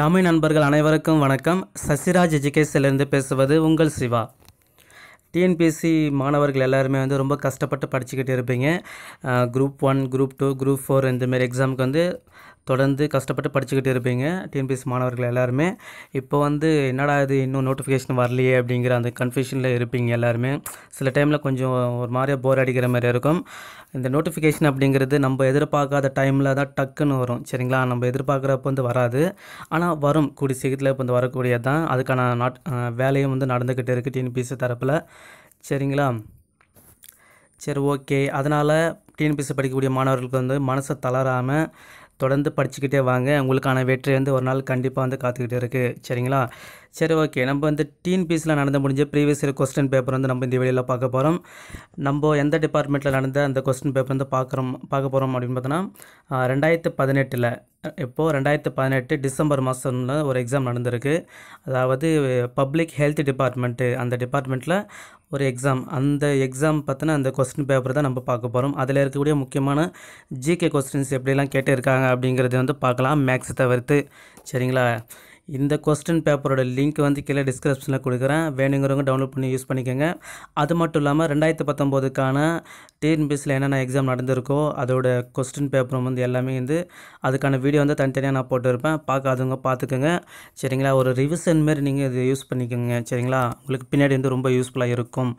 தமிழ் நண்பர்கள் அனைவருக்கும் வணக்கம் சசிராஜ் எஜுகேஷன்லேருந்து பேசுவது உங்கள் சிவா டிஎன்பிஎஸ்சி மாணவர்கள் எல்லாருமே வந்து ரொம்ப கஷ்டப்பட்டு படிச்சுக்கிட்டு இருப்பீங்க group one group two group four இந்தமாரி எக்ஸாமுக்கு வந்து தொடர்ந்து கஷ்டப்பட்டு படிச்சுக்கிட்டு இருப்பீங்க டிஎன்பிஎஸ்சி மாணவர்கள் எல்லாருமே இப்போ வந்து என்னடா இது இன்னும் நோட்டிஃபிகேஷன் வரலையே அப்படிங்கிற அந்த கன்ஃபியூஷனில் இருப்பீங்க எல்லாருமே சில டைமில் கொஞ்சம் ஒரு மாதிரியாக போர் அடிக்கிற மாதிரி இருக்கும் இந்த நோட்டிஃபிகேஷன் அப்படிங்கிறது நம்ம எதிர்பார்க்காத டைமில் தான் டக்குன்னு வரும் சரிங்களா நம்ம எதிர்பார்க்குறப்போ வந்து வராது ஆனால் வரும் கூடி சீக்கிரத்தில் இப்போ வந்து வரக்கூடியது தான் அதுக்கான நாட் வேலையும் வந்து நடந்துக்கிட்டு இருக்குது டிஎன்பிஎஸ்சி தரப்பில் சரிங்களா சரி ஓகே அதனால் டிஎன்பிஎஸ்சி படிக்கக்கூடிய மாணவர்களுக்கு வந்து மனசை தளராமல் தொடர்ந்து படிச்சுக்கிட்டே வாங்க உங்களுக்கான வெற்றி வந்து ஒரு நாள் கண்டிப்பாக வந்து காத்துக்கிட்டே இருக்குது சரிங்களா சரி ஓகே நம்ம வந்து பீஸில் நடந்து முடிஞ்ச ப்ரீவியஸ் இயர் கொஸ்டின் பேப்பர் வந்து நம்ம இந்த வெளியில் பார்க்க போகிறோம் நம்ம எந்த டிபார்ட்மெண்ட்டில் நடந்த அந்த கொஸ்டின் பேப்பர் வந்து பார்க்குறோம் பார்க்க போகிறோம் அப்படின்னு பார்த்தோன்னா ரெண்டாயிரத்து பதினெட்டில் இப்போது ரெண்டாயிரத்து பதினெட்டு டிசம்பர் மாதம்ல ஒரு எக்ஸாம் நடந்திருக்கு அதாவது பப்ளிக் ஹெல்த் டிபார்ட்மெண்ட்டு அந்த டிபார்ட்மெண்ட்டில் ஒரு எக்ஸாம் அந்த எக்ஸாம் பார்த்தினா அந்த கொஸ்டின் பேப்பர் தான் நம்ம பார்க்க போகிறோம் அதில் இருக்கக்கூடிய முக்கியமான ஜிகே கொஸ்டின்ஸ் எப்படிலாம் கேட்டிருக்காங்க அப்படிங்கிறது வந்து பார்க்கலாம் மேக்ஸ் தவிர்த்து சரிங்களா இந்த கொஸ்டின் பேப்பரோட லிங்க் வந்து கீழே டிஸ்கிரிப்ஷனில் கொடுக்குறேன் வேணுங்கிறவங்க டவுன்லோட் பண்ணி யூஸ் பண்ணிக்கோங்க அது மட்டும் இல்லாமல் ரெண்டாயிரத்து பத்தொம்போதுக்கான டிஎன்பிஎஸ்சியில் என்னென்ன எக்ஸாம் நடந்திருக்கோ அதோட கொஸ்டின் பேப்பரும் வந்து எல்லாமே வந்து அதுக்கான வீடியோ வந்து தனித்தனியாக நான் போட்டுருப்பேன் பார்க்காதவங்க பார்த்துக்கோங்க சரிங்களா ஒரு ரிவிஷன் மாரி நீங்கள் இது யூஸ் பண்ணிக்கோங்க சரிங்களா உங்களுக்கு பின்னாடி வந்து ரொம்ப யூஸ்ஃபுல்லாக இருக்கும்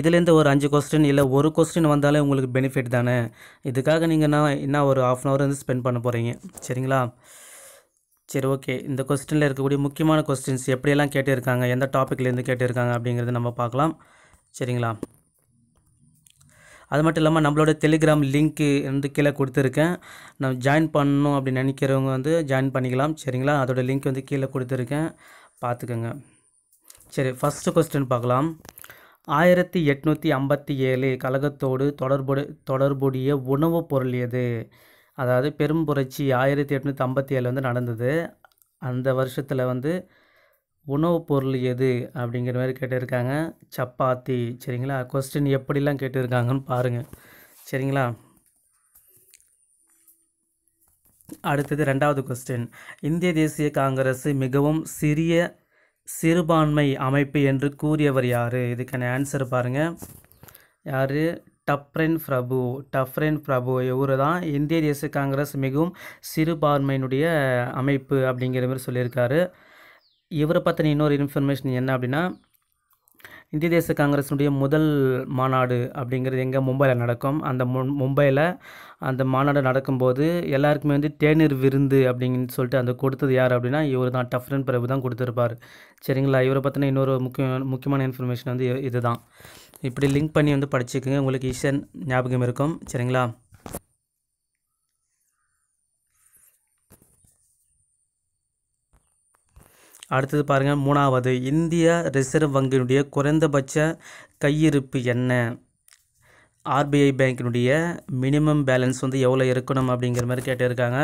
இதுலேருந்து ஒரு அஞ்சு கொஸ்டின் இல்லை ஒரு கொஸ்டின் வந்தாலே உங்களுக்கு பெனிஃபிட் தானே இதுக்காக நீங்கள் நான் என்ன ஒரு ஆஃப் அன் ஹவர் வந்து ஸ்பெண்ட் பண்ண போகிறீங்க சரிங்களா சரி ஓகே இந்த கொஸ்டினில் இருக்கக்கூடிய முக்கியமான கொஸ்டின்ஸ் எப்படியெல்லாம் கேட்டிருக்காங்க எந்த டாப்பிக்லேருந்து கேட்டிருக்காங்க அப்படிங்கிறது நம்ம பார்க்கலாம் சரிங்களா அது மட்டும் இல்லாமல் நம்மளோட டெலிகிராம் லிங்க்கு வந்து கீழே கொடுத்துருக்கேன் நம்ம ஜாயின் பண்ணணும் அப்படின்னு நினைக்கிறவங்க வந்து ஜாயின் பண்ணிக்கலாம் சரிங்களா அதோட லிங்க் வந்து கீழே கொடுத்துருக்கேன் பார்த்துக்கோங்க சரி ஃபஸ்ட்டு கொஸ்டின் பார்க்கலாம் ஆயிரத்தி எட்நூற்றி ஐம்பத்தி ஏழு கழகத்தோடு தொடர்புடைய தொடர்புடைய உணவுப் பொருள் எது அதாவது பெரும் புரட்சி ஆயிரத்தி எட்நூற்றி ஐம்பத்தி ஏழு வந்து நடந்தது அந்த வருஷத்தில் வந்து உணவுப் பொருள் எது அப்படிங்கிற மாதிரி கேட்டிருக்காங்க சப்பாத்தி சரிங்களா கொஸ்டின் எப்படிலாம் கேட்டிருக்காங்கன்னு பாருங்கள் சரிங்களா அடுத்தது ரெண்டாவது கொஸ்டின் இந்திய தேசிய காங்கிரஸ் மிகவும் சிறிய சிறுபான்மை அமைப்பு என்று கூறியவர் யார் இதுக்கான ஆன்சர் பாருங்கள் யார் டப்ரென் பிரபு டப்ரென் பிரபு இவர் தான் இந்திய தேசிய காங்கிரஸ் மிகவும் சிறுபான்மையினுடைய அமைப்பு அப்படிங்கிற மாதிரி சொல்லியிருக்காரு இவரை பற்றின இன்னொரு இன்ஃபர்மேஷன் என்ன அப்படின்னா இந்திய தேச காங்கிரஸினுடைய முதல் மாநாடு அப்படிங்கிறது எங்கே மும்பையில் நடக்கும் அந்த மும்பையில் அந்த மாநாடு நடக்கும்போது எல்லாருக்குமே வந்து தேநீர் விருந்து அப்படின்னு சொல்லிட்டு அந்த கொடுத்தது யார் அப்படின்னா இவர் தான் டஃப்ரன் பிரபு தான் கொடுத்துருப்பார் சரிங்களா இவரை பற்றின இன்னொரு முக்கிய முக்கியமான இன்ஃபர்மேஷன் வந்து இதுதான் இப்படி லிங்க் பண்ணி வந்து படிச்சுக்கோங்க உங்களுக்கு ஈஸியாக ஞாபகம் இருக்கும் சரிங்களா அடுத்தது பாருங்கள் மூணாவது இந்திய ரிசர்வ் வங்கியினுடைய குறைந்தபட்ச கையிருப்பு என்ன ஆர்பிஐ பேங்கினுடைய மினிமம் பேலன்ஸ் வந்து எவ்வளோ இருக்கணும் அப்படிங்கிற மாதிரி கேட்டிருக்காங்க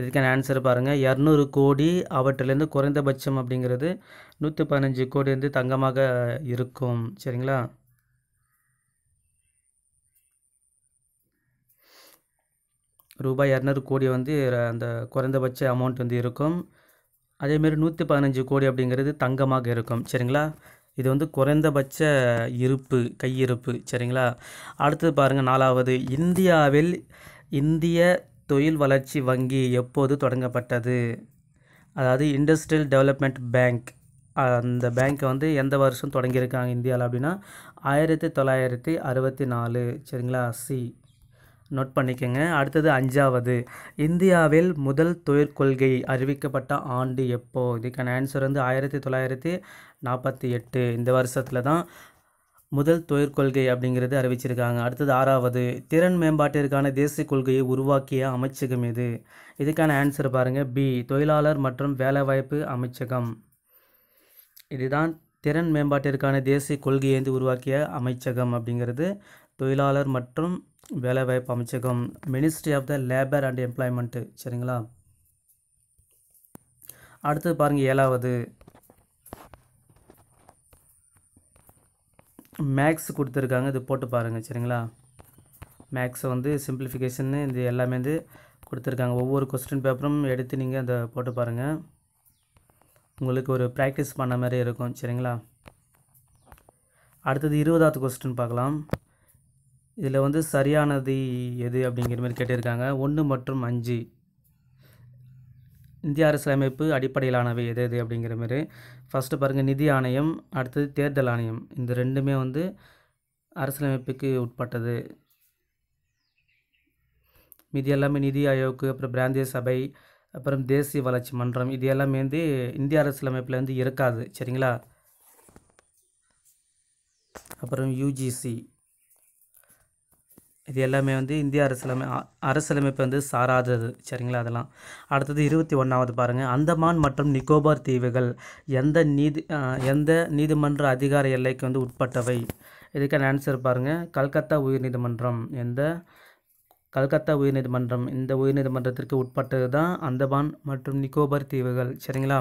இதுக்கான ஆன்சர் பாருங்கள் இரநூறு கோடி அவற்றிலேருந்து குறைந்தபட்சம் அப்படிங்கிறது நூற்றி பதினஞ்சு கோடி வந்து தங்கமாக இருக்கும் சரிங்களா ரூபாய் இரநூறு கோடி வந்து அந்த குறைந்தபட்ச அமௌண்ட் வந்து இருக்கும் அதேமாரி நூற்றி பதினஞ்சு கோடி அப்படிங்கிறது தங்கமாக இருக்கும் சரிங்களா இது வந்து குறைந்தபட்ச இருப்பு கையிருப்பு சரிங்களா அடுத்தது பாருங்கள் நாலாவது இந்தியாவில் இந்திய தொழில் வளர்ச்சி வங்கி எப்போது தொடங்கப்பட்டது அதாவது இண்டஸ்ட்ரியல் டெவலப்மெண்ட் பேங்க் அந்த பேங்க்கை வந்து எந்த வருஷம் தொடங்கியிருக்காங்க இந்தியாவில் அப்படின்னா ஆயிரத்தி தொள்ளாயிரத்தி அறுபத்தி நாலு சரிங்களா சி நோட் பண்ணிக்கோங்க அடுத்தது அஞ்சாவது இந்தியாவில் முதல் தொழிற்கொள்கை அறிவிக்கப்பட்ட ஆண்டு எப்போ இதுக்கான ஆன்சர் வந்து ஆயிரத்தி தொள்ளாயிரத்தி நாற்பத்தி எட்டு இந்த வருஷத்தில் தான் முதல் தொழிற்கொள்கை அப்படிங்கிறது அறிவிச்சிருக்காங்க அடுத்தது ஆறாவது திறன் மேம்பாட்டிற்கான தேசிய கொள்கையை உருவாக்கிய அமைச்சகம் எது இதுக்கான ஆன்சர் பாருங்கள் பி தொழிலாளர் மற்றும் வேலைவாய்ப்பு அமைச்சகம் இதுதான் திறன் மேம்பாட்டிற்கான தேசிய கொள்கையை வந்து உருவாக்கிய அமைச்சகம் அப்படிங்கிறது தொழிலாளர் மற்றும் வேலைவாய்ப்பு அமைச்சகம் ministry of the labour and employment சரிங்களா அடுத்தது பாருங்கள் ஏழாவது மேக்ஸ் கொடுத்துருக்காங்க இது போட்டு பாருங்கள் சரிங்களா மேக்ஸை வந்து சிம்பிளிஃபிகேஷன் இது எல்லாமே வந்து கொடுத்துருக்காங்க ஒவ்வொரு கொஸ்டின் பேப்பரும் எடுத்து நீங்கள் அதை போட்டு பாருங்கள் உங்களுக்கு ஒரு ப்ராக்டிஸ் பண்ண மாதிரி இருக்கும் சரிங்களா அடுத்தது இருபதாவது கொஸ்டின் பார்க்கலாம் இதில் வந்து சரியானது எது அப்படிங்கிற மாதிரி கேட்டிருக்காங்க ஒன்று மற்றும் அஞ்சு இந்திய அரசியலமைப்பு அடிப்படையிலானவை எது எது அப்படிங்கிற மாதிரி ஃபஸ்ட்டு பாருங்கள் நிதி ஆணையம் அடுத்தது தேர்தல் ஆணையம் இந்த ரெண்டுமே வந்து அரசியலமைப்புக்கு உட்பட்டது மீதி எல்லாமே நிதி ஆயோக்கு அப்புறம் பிராந்திய சபை அப்புறம் தேசிய வளர்ச்சி மன்றம் இது எல்லாமே வந்து இந்திய அரசியலமைப்பில் வந்து இருக்காது சரிங்களா அப்புறம் யூஜிசி இது எல்லாமே வந்து இந்திய அரசியலமை அரசியலமைப்பு வந்து சாராதது சரிங்களா அதெல்லாம் அடுத்தது இருபத்தி ஒன்றாவது பாருங்கள் அந்தமான் மற்றும் நிக்கோபார் தீவுகள் எந்த நீதி எந்த நீதிமன்ற அதிகார எல்லைக்கு வந்து உட்பட்டவை இதுக்கான ஆன்சர் பாருங்கள் கல்கத்தா உயர்நீதிமன்றம் எந்த கல்கத்தா உயர்நீதிமன்றம் இந்த உயர்நீதிமன்றத்திற்கு உட்பட்டது தான் அந்தமான் மற்றும் நிக்கோபார் தீவுகள் சரிங்களா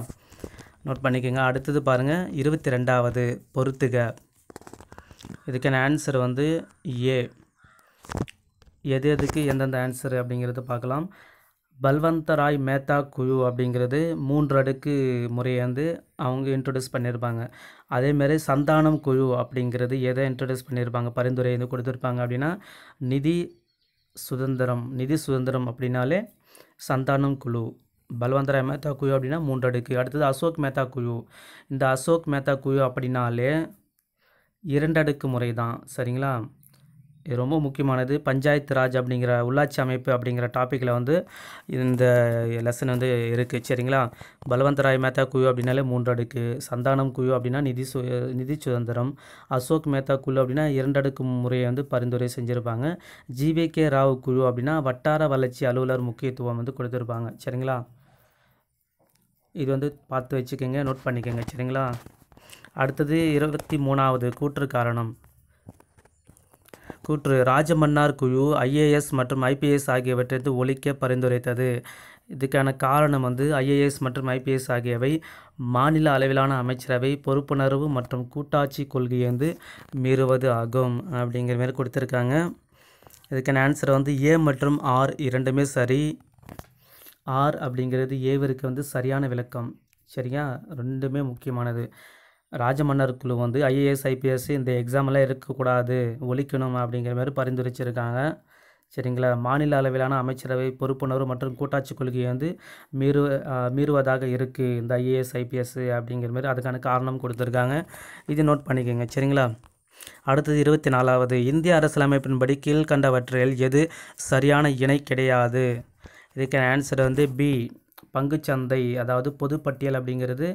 நோட் பண்ணிக்கோங்க அடுத்தது பாருங்கள் இருபத்தி ரெண்டாவது பொறுத்துக இதுக்கான ஆன்சர் வந்து ஏ எது எதுக்கு எந்தெந்த ஆன்சர் அப்படிங்கிறத பார்க்கலாம் பல்வந்தராய் மேத்தா குழு அப்படிங்கிறது மூன்று அடுக்கு முறையை வந்து அவங்க இன்ட்ரடியூஸ் பண்ணியிருப்பாங்க அதேமாரி சந்தானம் குழு அப்படிங்கிறது எதை இன்ட்ரடியூஸ் பண்ணியிருப்பாங்க பரிந்துரை வந்து கொடுத்துருப்பாங்க அப்படின்னா நிதி சுதந்திரம் நிதி சுதந்திரம் அப்படின்னாலே சந்தானம் குழு பல்வந்தராய் மேத்தா குழு அப்படின்னா மூன்று அடுக்கு அடுத்தது அசோக் மேத்தா குழு இந்த அசோக் மேத்தா குழு அப்படின்னாலே இரண்டடுக்கு முறை தான் சரிங்களா இது ரொம்ப முக்கியமானது பஞ்சாயத்து ராஜ் அப்படிங்கிற உள்ளாட்சி அமைப்பு அப்படிங்கிற டாப்பிக்கில் வந்து இந்த லெசன் வந்து இருக்குது சரிங்களா பலவந்தராய் மேத்தா குழு அப்படின்னாலே மூன்று அடுக்கு சந்தானம் குழு அப்படின்னா நிதி சு நிதி சுதந்திரம் அசோக் மேத்தா குழு அப்படின்னா இரண்டடுக்கு முறையை வந்து பரிந்துரை செஞ்சுருப்பாங்க கே ராவ் குழு அப்படின்னா வட்டார வளர்ச்சி அலுவலர் முக்கியத்துவம் வந்து கொடுத்துருப்பாங்க சரிங்களா இது வந்து பார்த்து வச்சுக்கோங்க நோட் பண்ணிக்கோங்க சரிங்களா அடுத்தது இருபத்தி மூணாவது கூற்று காரணம் கூற்று ராஜமன்னார் குழு ஐஏஎஸ் மற்றும் ஐபிஎஸ் ஆகியவற்றிலிருந்து ஒழிக்க பரிந்துரைத்தது இதுக்கான காரணம் வந்து ஐஏஎஸ் மற்றும் ஐபிஎஸ் ஆகியவை மாநில அளவிலான அமைச்சரவை பொறுப்புணர்வு மற்றும் கூட்டாட்சி கொள்கையை வந்து மீறுவது ஆகும் அப்படிங்கிற மாதிரி கொடுத்துருக்காங்க இதுக்கான ஆன்சர் வந்து ஏ மற்றும் ஆர் இரண்டுமே சரி ஆர் அப்படிங்கிறது ஏவருக்கு வந்து சரியான விளக்கம் சரியா ரெண்டுமே முக்கியமானது ராஜமன்னர் குழு வந்து ஐஏஎஸ் ஐபிஎஸ் இந்த எக்ஸாமெல்லாம் இருக்கக்கூடாது ஒழிக்கணும் அப்படிங்கிற மாதிரி பரிந்துரைச்சிருக்காங்க சரிங்களா மாநில அளவிலான அமைச்சரவை பொறுப்புணர்வு மற்றும் கூட்டாட்சி கொள்கையை வந்து மீறு மீறுவதாக இருக்குது இந்த ஐஏஎஸ் ஐபிஎஸ் அப்படிங்கிற மாதிரி அதுக்கான காரணம் கொடுத்துருக்காங்க இது நோட் பண்ணிக்கோங்க சரிங்களா அடுத்தது இருபத்தி நாலாவது இந்திய அரசியலமைப்பின்படி கீழ்கண்டவற்றில் எது சரியான இணை கிடையாது இதுக்கான ஆன்சர் வந்து பி பங்குச்சந்தை அதாவது பொதுப்பட்டியல் அப்படிங்கிறது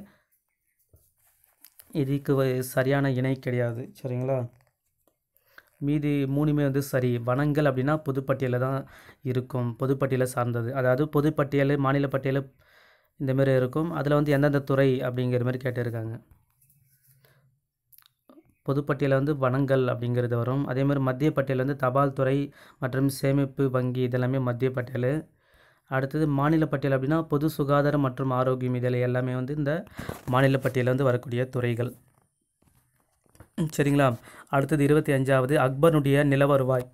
இதுக்கு சரியான இணை கிடையாது சரிங்களா மீதி மூணுமே வந்து சரி வனங்கள் அப்படின்னா பொதுப்பட்டியலில் தான் இருக்கும் பொதுப்பட்டியலை சார்ந்தது அதாவது பொதுப்பட்டியல் மாநில பட்டியல் இந்தமாரி இருக்கும் அதில் வந்து எந்தெந்த துறை அப்படிங்கிற மாதிரி கேட்டிருக்காங்க பொதுப்பட்டியலில் வந்து வனங்கள் அப்படிங்கிறது வரும் அதேமாதிரி மத்திய பட்டியல் வந்து தபால் துறை மற்றும் சேமிப்பு வங்கி இதெல்லாமே மத்திய பட்டியல் அடுத்தது மாநில பட்டியல் அப்படின்னா பொது சுகாதாரம் மற்றும் ஆரோக்கியம் இதில் எல்லாமே வந்து இந்த மாநில பட்டியலில் வந்து வரக்கூடிய துறைகள் சரிங்களா அடுத்தது இருபத்தி அஞ்சாவது அக்பருடைய நில வருவாய்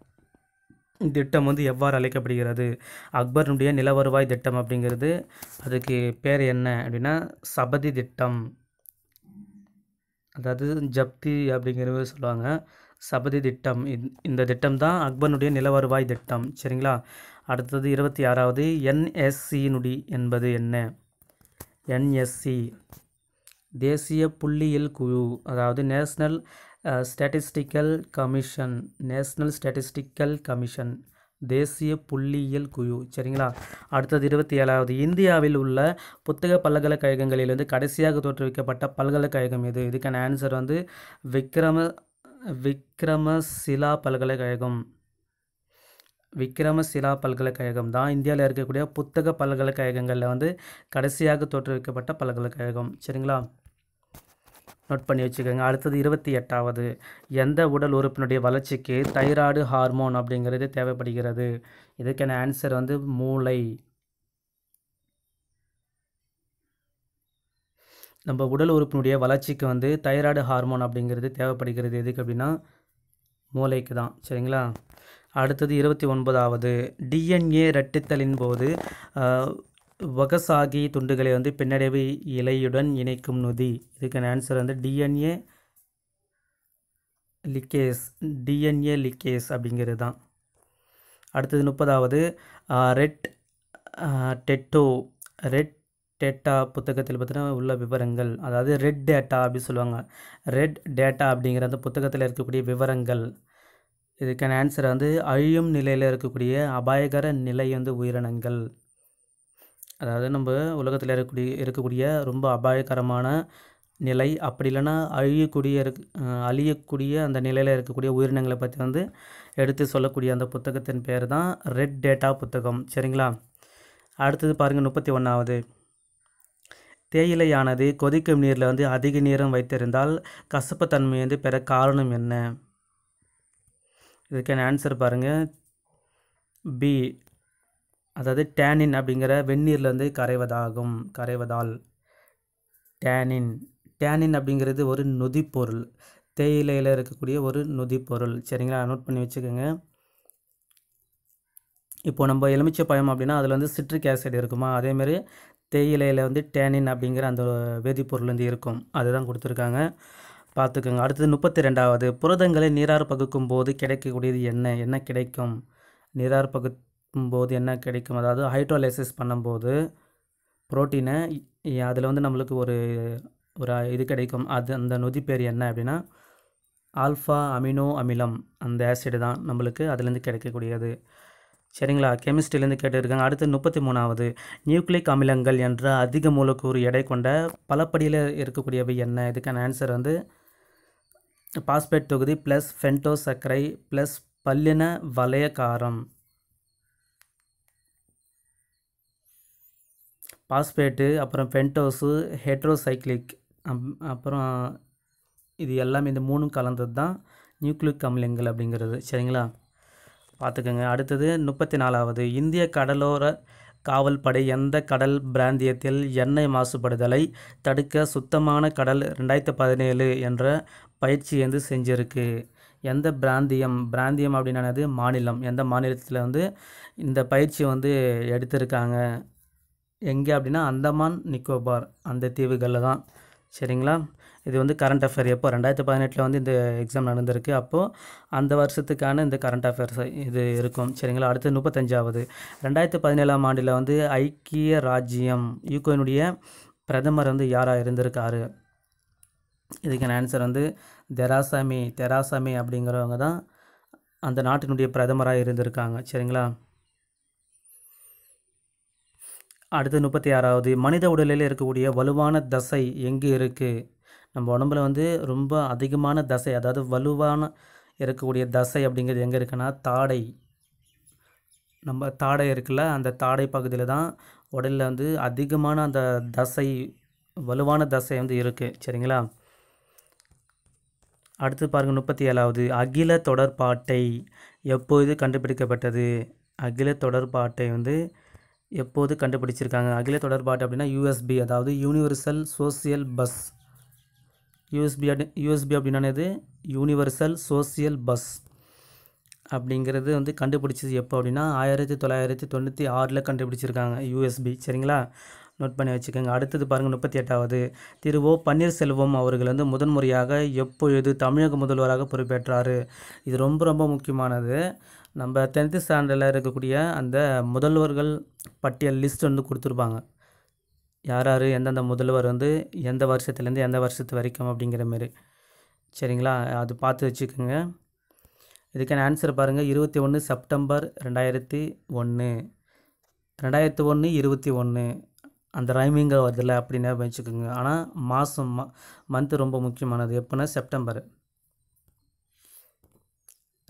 திட்டம் வந்து எவ்வாறு அழைக்கப்படுகிறது அக்பருடைய நில வருவாய் திட்டம் அப்படிங்கிறது அதுக்கு பேர் என்ன அப்படின்னா சபதி திட்டம் அதாவது ஜப்தி அப்படிங்கிறது சொல்லுவாங்க சபதி திட்டம் இந்த திட்டம் தான் அக்பனுடைய நிலவருவாய் திட்டம் சரிங்களா அடுத்தது இருபத்தி ஆறாவது என்எஸ்சி என்பது என்ன என்எஸ்சி தேசிய புள்ளியியல் குழு அதாவது national statistical commission national statistical commission தேசிய புள்ளியியல் குழு சரிங்களா அடுத்தது இருபத்தி ஏழாவது இந்தியாவில் உள்ள புத்தக பல்கலைக்கழகங்களிலிருந்து கடைசியாக தோற்றுவிக்கப்பட்ட பல்கலைக்கழகம் எது இதுக்கான ஆன்சர் வந்து விக்ரம விக்ரமசிலா பல்கலைக்கழகம் விக்ரமசிலா பல்கலைக்கழகம் தான் இந்தியாவில் இருக்கக்கூடிய புத்தக பல்கலைக்கழகங்களில் வந்து கடைசியாக தோற்றுவிக்கப்பட்ட பல்கலைக்கழகம் சரிங்களா நோட் பண்ணி வச்சுக்கோங்க அடுத்தது இருபத்தி எட்டாவது எந்த உடல் உறுப்பினுடைய வளர்ச்சிக்கு தைராய்டு ஹார்மோன் அப்படிங்கிறது தேவைப்படுகிறது இதுக்கான ஆன்சர் வந்து மூளை நம்ம உடல் உறுப்பினுடைய வளர்ச்சிக்கு வந்து தைராய்டு ஹார்மோன் அப்படிங்கிறது தேவைப்படுகிறது எதுக்கு அப்படின்னா மூளைக்கு தான் சரிங்களா அடுத்தது இருபத்தி ஒன்பதாவது டிஎன்ஏ ரட்டித்தலின் போது வகசாகி துண்டுகளை வந்து பின்னடைவு இலையுடன் இணைக்கும் நொதி இதுக்கான ஆன்சர் வந்து டிஎன்ஏ லிக்கேஸ் டிஎன்ஏ லிக்கேஸ் அப்படிங்கிறது தான் அடுத்தது முப்பதாவது ரெட் டெட்டோ ரெட் டேட்டா புத்தகத்தில் பார்த்தீங்கன்னா உள்ள விவரங்கள் அதாவது ரெட் டேட்டா அப்படின்னு சொல்லுவாங்க ரெட் டேட்டா அப்படிங்கிற அந்த புத்தகத்தில் இருக்கக்கூடிய விவரங்கள் இதுக்கான ஆன்சர் வந்து அழியும் நிலையில் இருக்கக்கூடிய அபாயகர நிலை வந்து உயிரினங்கள் அதாவது நம்ம உலகத்தில் இருக்கக்கூடிய இருக்கக்கூடிய ரொம்ப அபாயகரமான நிலை அப்படி இல்லைன்னா அழியக்கூடிய இருக் அழியக்கூடிய அந்த நிலையில் இருக்கக்கூடிய உயிரினங்களை பற்றி வந்து எடுத்து சொல்லக்கூடிய அந்த புத்தகத்தின் பேர் தான் ரெட் டேட்டா புத்தகம் சரிங்களா அடுத்தது பாருங்கள் முப்பத்தி ஒன்றாவது தேயிலையானது கொதிக்கும் நீரில் வந்து அதிக நேரம் வைத்திருந்தால் கசப்புத்தன்மை வந்து பெற காரணம் என்ன இதுக்கான ஆன்சர் பாருங்கள் பி அதாவது டேனின் அப்படிங்கிற வெந்நீரில் வந்து கரைவதாகும் கரைவதால் டேனின் டேனின் அப்படிங்கிறது ஒரு நொதிப்பொருள் தேயிலையில் இருக்கக்கூடிய ஒரு நொதிப்பொருள் சரிங்களா நோட் பண்ணி வச்சுக்கோங்க இப்போது நம்ம எலுமிச்சை பழம் அப்படின்னா அதில் வந்து சிட்ரிக் ஆசிட் இருக்குமா அதேமாரி தேயிலையில் வந்து டேனின் அப்படிங்கிற அந்த வேதிப்பொருள் வந்து இருக்கும் அதுதான் கொடுத்துருக்காங்க பார்த்துக்கோங்க அடுத்தது முப்பத்தி ரெண்டாவது புரதங்களை நீராறு பகுக்கும் போது கிடைக்கக்கூடியது என்ன என்ன கிடைக்கும் நீராறு பகுக்கும் போது என்ன கிடைக்கும் அதாவது ஹைட்ரோலைசிஸ் பண்ணும்போது புரோட்டீனை அதில் வந்து நம்மளுக்கு ஒரு ஒரு இது கிடைக்கும் அது அந்த நொதி பேர் என்ன அப்படின்னா ஆல்ஃபா அமினோ அமிலம் அந்த ஆசிடு தான் நம்மளுக்கு அதுலேருந்து கிடைக்கக்கூடியது சரிங்களா கெமிஸ்ட்ரியிலேருந்து கேட்டுருக்காங்க அடுத்து முப்பத்தி மூணாவது நியூக்ளிக் அமிலங்கள் என்ற அதிக மூலக்கூறு எடை கொண்ட பலப்படியில் இருக்கக்கூடியவை என்ன இதுக்கான ஆன்சர் வந்து பாஸ்பேட் தொகுதி ப்ளஸ் ஃபென்டோ சர்க்கரை ப்ளஸ் பல்லின வளையக்காரம் பாஸ்பேட்டு அப்புறம் ஃபென்டோஸு ஹெட்ரோசைக்ளிக் அப்புறம் இது எல்லாமே இந்த மூணும் கலந்தது தான் நியூக்ளிக் அமிலங்கள் அப்படிங்கிறது சரிங்களா பார்த்துக்கோங்க அடுத்தது முப்பத்தி நாலாவது இந்திய கடலோர காவல்படை எந்த கடல் பிராந்தியத்தில் எண்ணெய் மாசுபடுதலை தடுக்க சுத்தமான கடல் ரெண்டாயிரத்து பதினேழு என்ற பயிற்சி வந்து செஞ்சுருக்கு எந்த பிராந்தியம் பிராந்தியம் அப்படின்னது மாநிலம் எந்த மாநிலத்தில் வந்து இந்த பயிற்சி வந்து எடுத்திருக்காங்க எங்கே அப்படின்னா அந்தமான் நிக்கோபார் அந்த தீவுகளில் தான் சரிங்களா இது வந்து கரண்ட் அஃபேர் எப்போ ரெண்டாயிரத்தி பதினெட்டில் வந்து இந்த எக்ஸாம் நடந்திருக்கு அப்போது அந்த வருஷத்துக்கான இந்த கரண்ட் அஃபேர்ஸ் இது இருக்கும் சரிங்களா அடுத்து முப்பத்தஞ்சாவது ரெண்டாயிரத்து பதினேழாம் ஆண்டில் வந்து ஐக்கிய ராஜ்யம் யூகோனுடைய பிரதமர் வந்து யாராக இருந்திருக்காரு இதுக்கான ஆன்சர் வந்து தெராசாமி தெராசாமி அப்படிங்கிறவங்க தான் அந்த நாட்டினுடைய பிரதமராக இருந்திருக்காங்க சரிங்களா அடுத்து முப்பத்தி ஆறாவது மனித உடலில் இருக்கக்கூடிய வலுவான தசை எங்கே இருக்குது நம்ம உடம்புல வந்து ரொம்ப அதிகமான தசை அதாவது வலுவான இருக்கக்கூடிய தசை அப்படிங்கிறது எங்கே இருக்குன்னா தாடை நம்ம தாடை இருக்குல்ல அந்த தாடை பகுதியில் தான் உடலில் வந்து அதிகமான அந்த தசை வலுவான தசை வந்து இருக்குது சரிங்களா அடுத்து பாருங்கள் முப்பத்தி ஏழாவது அகில தொடர்பாட்டை எப்போது கண்டுபிடிக்கப்பட்டது அகில தொடர்பாட்டை வந்து எப்போது கண்டுபிடிச்சிருக்காங்க அகில தொடர்பாட்டு அப்படின்னா யூஎஸ்பி அதாவது யூனிவர்சல் சோசியல் பஸ் யூஎஸ்பி அப்படி யூஎஸ்பி அப்படின்னா இது யூனிவர்சல் சோசியல் பஸ் அப்படிங்கிறது வந்து கண்டுபிடிச்சது எப்போ அப்படின்னா ஆயிரத்தி தொள்ளாயிரத்தி தொண்ணூற்றி ஆறில் கண்டுபிடிச்சிருக்காங்க யூஎஸ்பி சரிங்களா நோட் பண்ணி வச்சுக்கோங்க அடுத்தது பாருங்கள் முப்பத்தி எட்டாவது திரு ஓ பன்னீர்செல்வம் அவர்கள் வந்து முதன்முறையாக எப்பொழுது தமிழக முதல்வராக பொறுப்பேற்றார் இது ரொம்ப ரொம்ப முக்கியமானது நம்ம டென்த்து ஸ்டாண்டர்டில் இருக்கக்கூடிய அந்த முதல்வர்கள் பட்டியல் லிஸ்ட் வந்து கொடுத்துருப்பாங்க யார் யார் எந்தெந்த முதல்வர் வந்து எந்த வருஷத்துலேருந்து எந்த வருஷத்து வரைக்கும் அப்படிங்கிற மாரி சரிங்களா அது பார்த்து வச்சுக்கோங்க இதுக்கான ஆன்சர் பாருங்கள் இருபத்தி ஒன்று செப்டம்பர் ரெண்டாயிரத்தி ஒன்று ரெண்டாயிரத்தி ஒன்று இருபத்தி ஒன்று அந்த ரைமிங்காக வருதில்ல அப்படின்னா வச்சுக்கோங்க ஆனால் மாதம் மந்த்து ரொம்ப முக்கியமானது எப்போன்னா செப்டம்பர்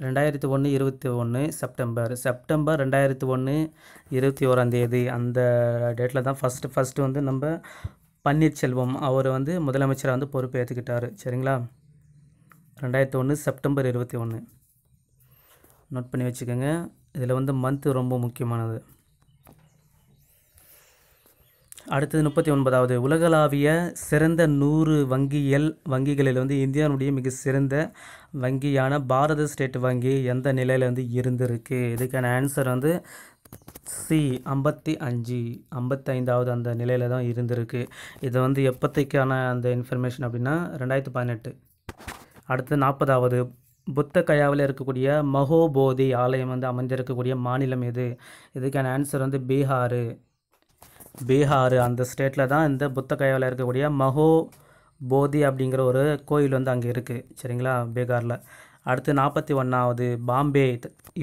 ரெண்டாயிரத்தி ஒன்று இருபத்தி ஒன்று செப்டம்பர் செப்டம்பர் ரெண்டாயிரத்தி ஒன்று இருபத்தி ஓராந்தேதி அந்த டேட்டில் தான் ஃபஸ்ட்டு ஃபஸ்ட்டு வந்து நம்ம பன்னீர்செல்வம் அவர் வந்து முதலமைச்சராக வந்து பொறுப்பு சரிங்களா ரெண்டாயிரத்தி ஒன்று செப்டம்பர் இருபத்தி ஒன்று நோட் பண்ணி வச்சுக்கோங்க இதில் வந்து மந்த்து ரொம்ப முக்கியமானது அடுத்தது முப்பத்தி ஒன்பதாவது உலகளாவிய சிறந்த நூறு வங்கியல் வங்கிகளில் வந்து இந்தியாவுடைய மிக சிறந்த வங்கியான பாரத ஸ்டேட் வங்கி எந்த நிலையில் வந்து இருந்திருக்கு இதுக்கான ஆன்சர் வந்து சி ஐம்பத்தி அஞ்சு ஐம்பத்தைந்தாவது அந்த நிலையில் தான் இருந்திருக்கு இது வந்து எப்போத்தைக்கான அந்த இன்ஃபர்மேஷன் அப்படின்னா ரெண்டாயிரத்து பதினெட்டு அடுத்து நாற்பதாவது புத்த கயாவில் இருக்கக்கூடிய மகோபோதி ஆலயம் வந்து அமைஞ்சிருக்கக்கூடிய மாநிலம் எது இதுக்கான ஆன்சர் வந்து பீகார் பீகார் அந்த ஸ்டேட்டில் தான் இந்த புத்த கயாவில் இருக்கக்கூடிய மஹோ போதி அப்படிங்கிற ஒரு கோயில் வந்து அங்கே இருக்குது சரிங்களா பீகாரில் அடுத்து நாற்பத்தி ஒன்றாவது பாம்பே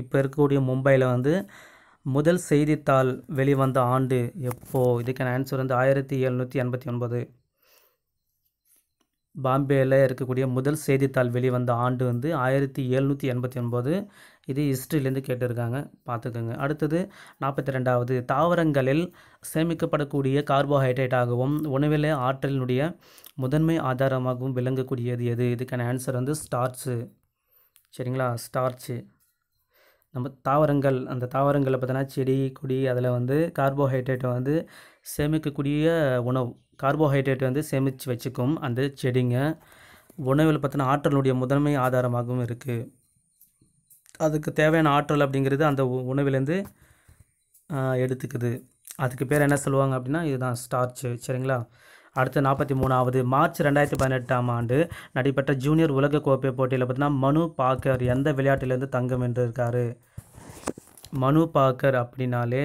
இப்போ இருக்கக்கூடிய மும்பையில் வந்து முதல் செய்தித்தாள் வெளிவந்த ஆண்டு எப்போது இதுக்கான ஆன்சர் வந்து ஆயிரத்தி எழுநூற்றி எண்பத்தி ஒன்பது பாம்பேயில் இருக்கக்கூடிய முதல் செய்தித்தாள் வெளிவந்த ஆண்டு வந்து ஆயிரத்தி எழுநூற்றி எண்பத்தி ஒன்பது இது ஹிஸ்ட்ரியிலேருந்து கேட்டிருக்காங்க பார்த்துக்கோங்க அடுத்தது நாற்பத்தி ரெண்டாவது தாவரங்களில் சேமிக்கப்படக்கூடிய கார்போஹைட்ரேட்டாகவும் உணவில் ஆற்றலினுடைய முதன்மை ஆதாரமாகவும் விளங்கக்கூடியது எது இதுக்கான ஆன்சர் வந்து ஸ்டார்ச்சு சரிங்களா ஸ்டார்ச்சு நம்ம தாவரங்கள் அந்த தாவரங்களை பார்த்தோன்னா செடி கொடி அதில் வந்து கார்போஹைட்ரேட்டை வந்து சேமிக்கக்கூடிய உணவு கார்போஹைட்ரேட் வந்து சேமித்து வச்சுக்கும் அந்த செடிங்க உணவில் பார்த்தினா ஆற்றலுடைய முதன்மை ஆதாரமாகவும் இருக்குது அதுக்கு தேவையான ஆற்றல் அப்படிங்கிறது அந்த உணவிலேருந்து எடுத்துக்குது அதுக்கு பேர் என்ன சொல்லுவாங்க அப்படின்னா இதுதான் ஸ்டார்ச்சு சரிங்களா அடுத்து நாற்பத்தி மூணாவது மார்ச் ரெண்டாயிரத்தி பதினெட்டாம் ஆண்டு நடைபெற்ற ஜூனியர் உலக கோப்பை போட்டியில் பார்த்தீங்கன்னா மனு பாக்கர் எந்த விளையாட்டிலேருந்து தங்கம் வென்றிருக்காரு மனு பாக்கர் அப்படின்னாலே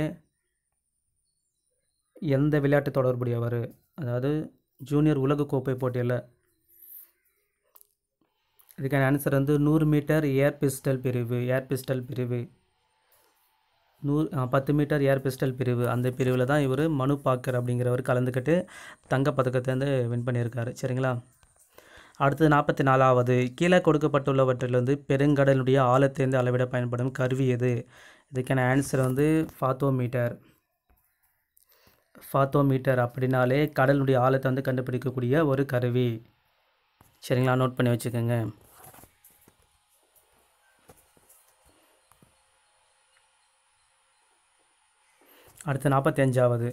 எந்த விளையாட்டு தொடர்புடையவர் அதாவது ஜூனியர் உலகக்கோப்பை போட்டியில் இதுக்கான ஆன்சர் வந்து நூறு மீட்டர் ஏர் பிஸ்டல் பிரிவு ஏர் பிஸ்டல் பிரிவு நூறு பத்து மீட்டர் ஏர் பிஸ்டல் பிரிவு அந்த பிரிவில் தான் இவர் மனு பாக்கர் அப்படிங்கிறவர் கலந்துக்கிட்டு தங்கப்பதக்கத்தை வந்து வின் பண்ணியிருக்காரு சரிங்களா அடுத்தது நாற்பத்தி நாலாவது கீழே கொடுக்கப்பட்டுள்ளவற்றிலிருந்து பெருங்கடலுடைய ஆழத்தேர்ந்து அளவிட பயன்படும் கருவி எது இதுக்கான ஆன்சர் வந்து ஃபாத்தோ மீட்டர் ஃபாத்தோமீட்டர் அப்படின்னாலே கடலுடைய ஆழத்தை வந்து கண்டுபிடிக்கக்கூடிய ஒரு கருவி சரிங்களா நோட் பண்ணி வச்சுக்கோங்க அடுத்து நாற்பத்தஞ்சாவது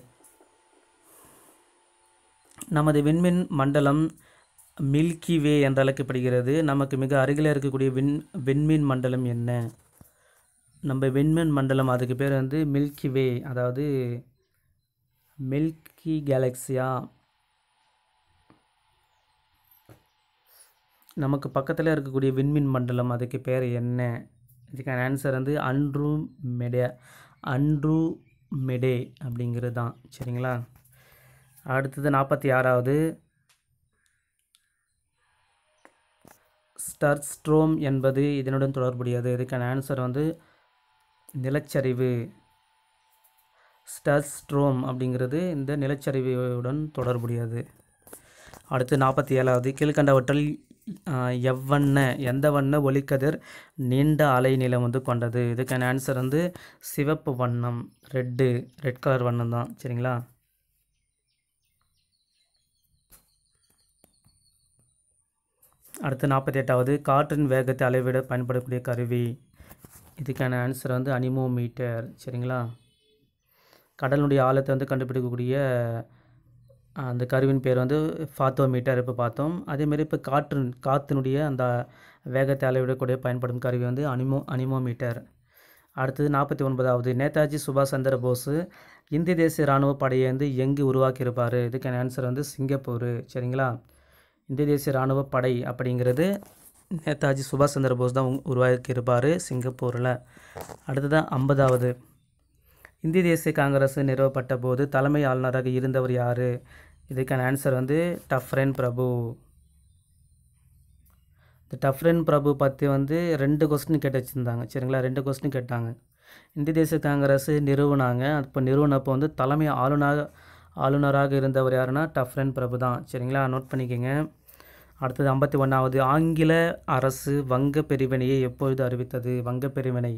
நமது விண்மின் மண்டலம் மில்கி வே என்றழைக்கப்படுகிறது நமக்கு மிக அருகில் இருக்கக்கூடிய விண் விண்மீன் மண்டலம் என்ன நம்ம விண்மீன் மண்டலம் அதுக்கு பேர் வந்து மில்கி வே அதாவது மில்கி கேலக்ஸியா நமக்கு பக்கத்தில் இருக்கக்கூடிய விண்மின் மண்டலம் அதுக்கு பேர் என்ன இதுக்கான ஆன்சர் வந்து அன்ட்ரூ மெடே அன்ட்ரூ மெடே அப்படிங்கிறது தான் சரிங்களா அடுத்தது நாற்பத்தி ஆறாவது ஸ்டர்ஸ்ட்ரோம் என்பது இதனுடன் தொடர்புடையது இதுக்கான ஆன்சர் வந்து நிலச்சரிவு ஸ்டஸ்ட்ரோம் அப்படிங்கிறது இந்த நிலச்சரிவுடன் தொடர்புடையது அடுத்து நாற்பத்தி ஏழாவது கீழ்கண்டவற்றில் எவ்வண்ண எந்த வண்ண ஒளிக்கதிர் நீண்ட அலை நிலம் வந்து கொண்டது இதுக்கான ஆன்சர் வந்து சிவப்பு வண்ணம் ரெட்டு ரெட் கலர் வண்ணம் தான் சரிங்களா அடுத்து நாற்பத்தி எட்டாவது காற்றின் வேகத்தை அளவிட பயன்படக்கூடிய கருவி இதுக்கான ஆன்சர் வந்து அனிமோமீட்டர் சரிங்களா கடலினுடைய ஆழத்தை வந்து கண்டுபிடிக்கக்கூடிய அந்த கருவின் பேர் வந்து ஃபாத்தோ மீட்டர் இப்போ பார்த்தோம் அதேமாரி இப்போ காற்று காற்றினுடைய அந்த வேகத்தை அளவிடக்கூடிய பயன்படும் கருவி வந்து அனிமோ அனிமோ மீட்டர் அடுத்தது நாற்பத்தி ஒன்பதாவது நேதாஜி சுபாஷ் சந்திர போஸ் இந்திய தேசிய இராணுவ படையை வந்து எங்கு உருவாக்கியிருப்பார் இதுக்கான ஆன்சர் வந்து சிங்கப்பூர் சரிங்களா இந்திய தேசிய இராணுவ படை அப்படிங்கிறது நேதாஜி சுபாஷ் சந்திர போஸ் தான் உருவாக்கியிருப்பார் சிங்கப்பூரில் அடுத்ததான் ஐம்பதாவது இந்திய தேசிய காங்கிரஸ் நிறுவப்பட்ட போது தலைமை ஆளுநராக இருந்தவர் யார் இதுக்கான ஆன்சர் வந்து டஃப்ரென் பிரபு இந்த டஃப்ரென் பிரபு பற்றி வந்து ரெண்டு கொஸ்டின் கேட்டு வச்சுருந்தாங்க சரிங்களா ரெண்டு கொஸ்டின் கேட்டாங்க இந்திய தேசிய காங்கிரஸ் நிறுவனாங்க இப்போ நிறுவனப்போ வந்து தலைமை ஆளுநராக ஆளுநராக இருந்தவர் யாருன்னா டஃப்ரென் பிரபு தான் சரிங்களா நோட் பண்ணிக்கோங்க அடுத்தது ஐம்பத்தி ஒன்றாவது ஆங்கில அரசு வங்க பிரிவினையை எப்பொழுது அறிவித்தது வங்க பிரிவினை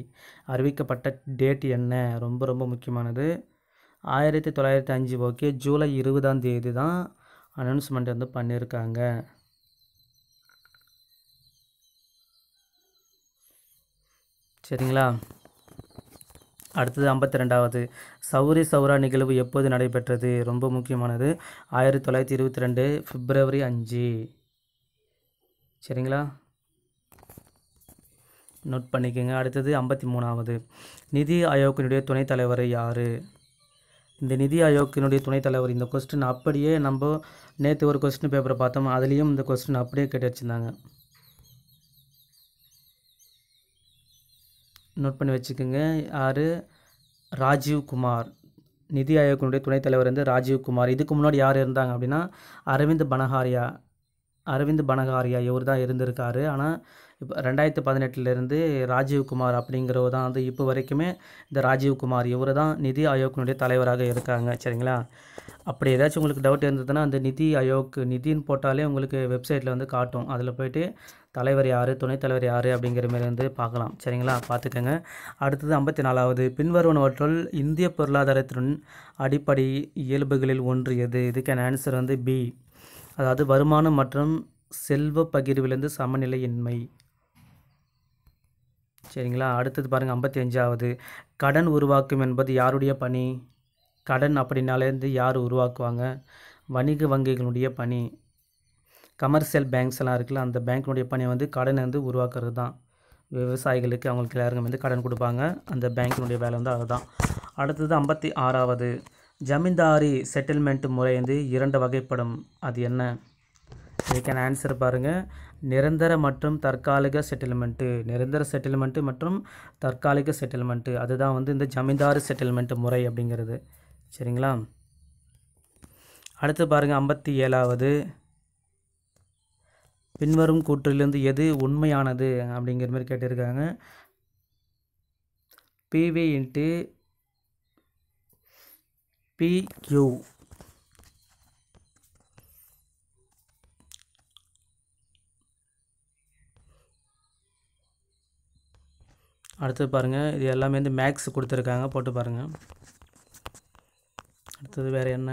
அறிவிக்கப்பட்ட டேட் என்ன ரொம்ப ரொம்ப முக்கியமானது ஆயிரத்தி தொள்ளாயிரத்தி அஞ்சு ஓகே ஜூலை இருபதாம் தேதி தான் அனௌன்ஸ்மெண்ட் வந்து பண்ணியிருக்காங்க சரிங்களா அடுத்தது ஐம்பத்தி ரெண்டாவது சௌரி சௌரா நிகழ்வு எப்போது நடைபெற்றது ரொம்ப முக்கியமானது ஆயிரத்தி தொள்ளாயிரத்தி இருபத்தி ரெண்டு பிப்ரவரி அஞ்சு சரிங்களா நோட் பண்ணிக்கோங்க அடுத்தது ஐம்பத்தி மூணாவது நிதி ஆயோக்கினுடைய துணைத் தலைவர் யார் இந்த நிதி ஆயோக்கினுடைய துணைத் தலைவர் இந்த கொஸ்டின் அப்படியே நம்ம நேற்று ஒரு கொஸ்டின் பேப்பரை பார்த்தோம் அதுலேயும் இந்த கொஸ்டின் அப்படியே கேட்டு வச்சுருந்தாங்க நோட் பண்ணி வச்சுக்கோங்க யார் ராஜீவ் குமார் நிதி ஆயோக்கினுடைய துணைத் தலைவர் வந்து குமார் இதுக்கு முன்னாடி யார் இருந்தாங்க அப்படின்னா அரவிந்த் பனஹாரியா அரவிந்த் பனகாரியா இவர் தான் இருந்திருக்காரு ஆனால் இப்போ ரெண்டாயிரத்து பதினெட்டுலேருந்து ராஜீவ்குமார் அப்படிங்கிறவர் தான் வந்து இப்போ வரைக்குமே இந்த ராஜீவ்குமார் இவர் தான் நிதி ஆயோக்கினுடைய தலைவராக இருக்காங்க சரிங்களா அப்படி ஏதாச்சும் உங்களுக்கு டவுட் இருந்ததுன்னா அந்த நிதி ஆயோக் நிதின்னு போட்டாலே உங்களுக்கு வெப்சைட்டில் வந்து காட்டும் அதில் போய்ட்டு தலைவர் யார் துணைத் தலைவர் யார் அப்படிங்கிற மாரி வந்து பார்க்கலாம் சரிங்களா பார்த்துக்கோங்க அடுத்தது ஐம்பத்தி நாலாவது பின்வருவனவற்றுள் இந்திய பொருளாதாரத்தின் அடிப்படை இயல்புகளில் ஒன்று எது இதுக்கான ஆன்சர் வந்து பி அதாவது வருமானம் மற்றும் செல்வ பகிர்விலிருந்து சமநிலையின்மை சரிங்களா அடுத்தது பாருங்கள் ஐம்பத்தி அஞ்சாவது கடன் உருவாக்கும் என்பது யாருடைய பணி கடன் அப்படின்னாலேருந்து யார் உருவாக்குவாங்க வணிக வங்கிகளுடைய பணி கமர்ஷியல் பேங்க்ஸ் எல்லாம் இருக்குல்ல அந்த பேங்க்கினுடைய பணி வந்து கடனை வந்து உருவாக்குறது தான் விவசாயிகளுக்கு அவங்களுக்கு எல்லாருங்க வந்து கடன் கொடுப்பாங்க அந்த பேங்க்கினுடைய வேலை வந்து அதுதான் அடுத்தது ஐம்பத்தி ஆறாவது ஜமீன்தாரி செட்டில்மெண்ட் முறை வந்து இரண்டு வகைப்படும் அது என்ன இதுக்கான ஆன்சர் பாருங்கள் நிரந்தர மற்றும் தற்காலிக செட்டில்மெண்ட்டு நிரந்தர செட்டில்மெண்ட்டு மற்றும் தற்காலிக செட்டில்மெண்ட்டு அதுதான் வந்து இந்த ஜமீன்தாரி செட்டில்மெண்ட் முறை அப்படிங்கிறது சரிங்களா அடுத்து பாருங்கள் ஐம்பத்தி ஏழாவது பின்வரும் கூற்றிலிருந்து எது உண்மையானது அப்படிங்கிற மாதிரி கேட்டிருக்காங்க பிவி இன்ட்டு PQ அடுத்தது பாருங்கள் இது எல்லாமே வந்து மேக்ஸ் கொடுத்துருக்காங்க போட்டு பாருங்கள் அடுத்தது வேறு என்ன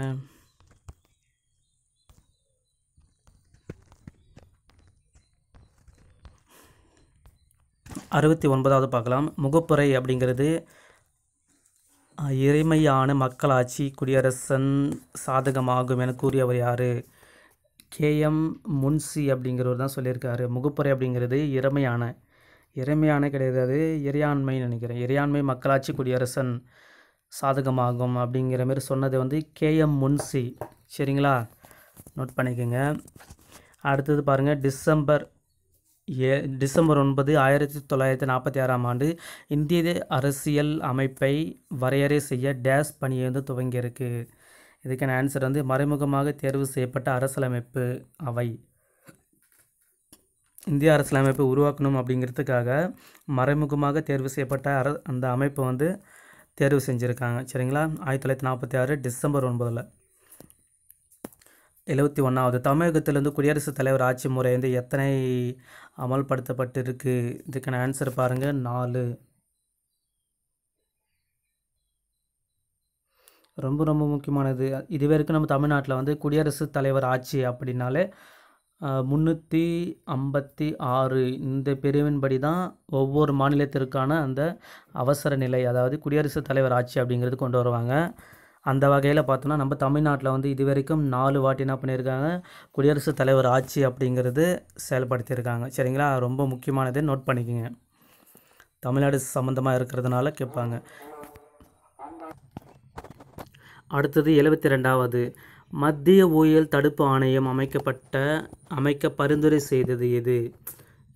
அறுபத்தி ஒன்பதாவது பார்க்கலாம் முகப்புரை அப்படிங்கிறது இறைமையான மக்களாட்சி குடியரசன் சாதகமாகும் என கூறியவர் யார் கேஎம் முன்சி அப்படிங்கிறவர் தான் சொல்லியிருக்காரு முகப்புரை அப்படிங்கிறது இறமையான இறைமையான கிடையாது இறையாண்மைன்னு நினைக்கிறேன் இறையாண்மை மக்களாட்சி குடியரசன் சாதகமாகும் அப்படிங்கிற மாதிரி சொன்னது வந்து கேஎம் முன்சி சரிங்களா நோட் பண்ணிக்கோங்க அடுத்தது பாருங்கள் டிசம்பர் ஏ டிசம்பர் ஒன்பது ஆயிரத்தி தொள்ளாயிரத்தி நாற்பத்தி ஆறாம் ஆண்டு இந்திய அரசியல் அமைப்பை வரையறை செய்ய டேஸ் பணியை வந்து துவங்கியிருக்கு இதுக்கான ஆன்சர் வந்து மறைமுகமாக தேர்வு செய்யப்பட்ட அரசியலமைப்பு அவை இந்திய அரசியலமைப்பை உருவாக்கணும் அப்படிங்கிறதுக்காக மறைமுகமாக தேர்வு செய்யப்பட்ட அர அந்த அமைப்பை வந்து தேர்வு செஞ்சுருக்காங்க சரிங்களா ஆயிரத்தி தொள்ளாயிரத்தி நாற்பத்தி ஆறு டிசம்பர் ஒன்பதில் எழுபத்தி ஒன்றாவது தமிழகத்திலிருந்து குடியரசுத் தலைவர் ஆட்சி முறை வந்து எத்தனை அமல்படுத்தப்பட்டிருக்கு இதுக்கான ஆன்சர் பாருங்கள் நாலு ரொம்ப ரொம்ப முக்கியமானது இது வரைக்கும் நம்ம தமிழ்நாட்டில் வந்து குடியரசுத் தலைவர் ஆட்சி அப்படின்னாலே முந்நூற்றி ஐம்பத்தி ஆறு இந்த பிரிவின்படி தான் ஒவ்வொரு மாநிலத்திற்கான அந்த அவசர நிலை அதாவது குடியரசுத் தலைவர் ஆட்சி அப்படிங்கிறது கொண்டு வருவாங்க அந்த வகையில் பார்த்தோன்னா நம்ம தமிழ்நாட்டில் வந்து இது வரைக்கும் நாலு வாட்டி என்ன பண்ணியிருக்காங்க குடியரசுத் தலைவர் ஆட்சி அப்படிங்கிறது செயல்படுத்தியிருக்காங்க சரிங்களா ரொம்ப முக்கியமானதை நோட் பண்ணிக்கோங்க தமிழ்நாடு சம்மந்தமாக இருக்கிறதுனால கேட்பாங்க அடுத்தது எழுபத்தி ரெண்டாவது மத்திய ஊழல் தடுப்பு ஆணையம் அமைக்கப்பட்ட அமைக்க பரிந்துரை செய்தது எது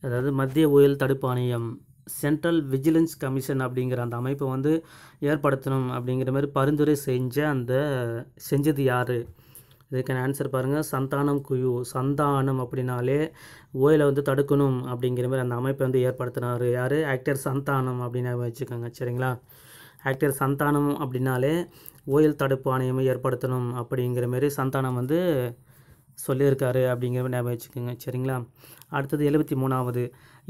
அதாவது மத்திய ஊழல் தடுப்பு ஆணையம் சென்ட்ரல் விஜிலன்ஸ் கமிஷன் அப்படிங்கிற அந்த அமைப்பை வந்து ஏற்படுத்தணும் அப்படிங்கிற மாதிரி பரிந்துரை செஞ்ச அந்த செஞ்சது யார் இதுக்கான ஆன்சர் பாருங்கள் சந்தானம் குயு சந்தானம் அப்படின்னாலே ஓயில் வந்து தடுக்கணும் அப்படிங்கிற மாதிரி அந்த அமைப்பை வந்து ஏற்படுத்தினார் யார் ஆக்டர் சந்தானம் அப்படின்னு வச்சுக்கோங்க சரிங்களா ஆக்டர் சந்தானம் அப்படின்னாலே ஓயல் தடுப்பு ஆணையமே ஏற்படுத்தணும் அப்படிங்கிற மாரி சந்தானம் வந்து சொல்லியிருக்காரு அப்படிங்கிற ஞாபகம் வச்சுக்கோங்க சரிங்களா அடுத்தது எழுபத்தி மூணாவது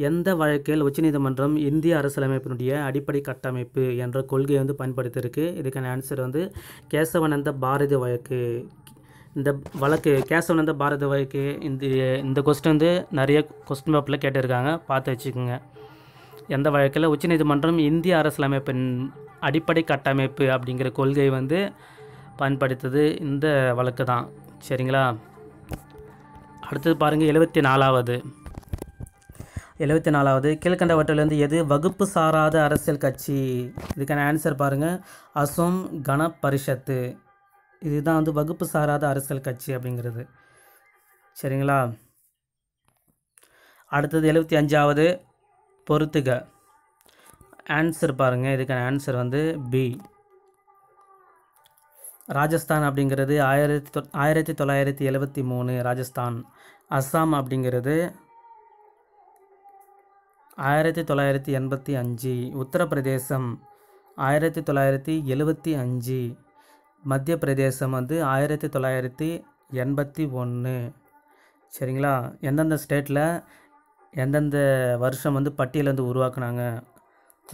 எந்த வழக்கில் உச்சநீதிமன்றம் இந்திய அரசியலமைப்பினுடைய அடிப்படை கட்டமைப்பு என்ற கொள்கையை வந்து பயன்படுத்தியிருக்கு இதுக்கான ஆன்சர் வந்து கேசவனந்த பாரதி வழக்கு இந்த வழக்கு கேசவனந்த பாரதி வழக்கு இந்த இந்த கொஸ்டின் வந்து நிறைய கொஸ்டின் பேப்பில் கேட்டிருக்காங்க பார்த்து வச்சுக்கோங்க எந்த வழக்கில் உச்சநீதிமன்றம் இந்திய அரசியலமைப்பின் அடிப்படை கட்டமைப்பு அப்படிங்கிற கொள்கை வந்து பயன்படுத்தது இந்த வழக்கு தான் சரிங்களா அடுத்தது பாருங்கள் எழுபத்தி நாலாவது எழுபத்தி நாலாவது வட்டிலிருந்து எது வகுப்பு சாராத அரசியல் கட்சி இதுக்கான ஆன்சர் பாருங்கள் அசோம் கன பரிஷத்து இதுதான் வந்து வகுப்பு சாராத அரசியல் கட்சி அப்படிங்கிறது சரிங்களா அடுத்தது எழுபத்தி அஞ்சாவது பொறுத்துக ஆன்சர் பாருங்கள் இதுக்கான ஆன்சர் வந்து பி ராஜஸ்தான் அப்படிங்கிறது ஆயிரத்தி தொ ஆயிரத்தி தொள்ளாயிரத்தி எழுபத்தி மூணு ராஜஸ்தான் அஸ்ஸாம் அப்படிங்கிறது ஆயிரத்தி தொள்ளாயிரத்தி எண்பத்தி அஞ்சு உத்தரப்பிரதேசம் ஆயிரத்தி தொள்ளாயிரத்தி எழுபத்தி அஞ்சு மத்திய பிரதேசம் வந்து ஆயிரத்தி தொள்ளாயிரத்தி எண்பத்தி ஒன்று சரிங்களா எந்தெந்த ஸ்டேட்டில் எந்தெந்த வருஷம் வந்து பட்டியல் வந்து உருவாக்குனாங்க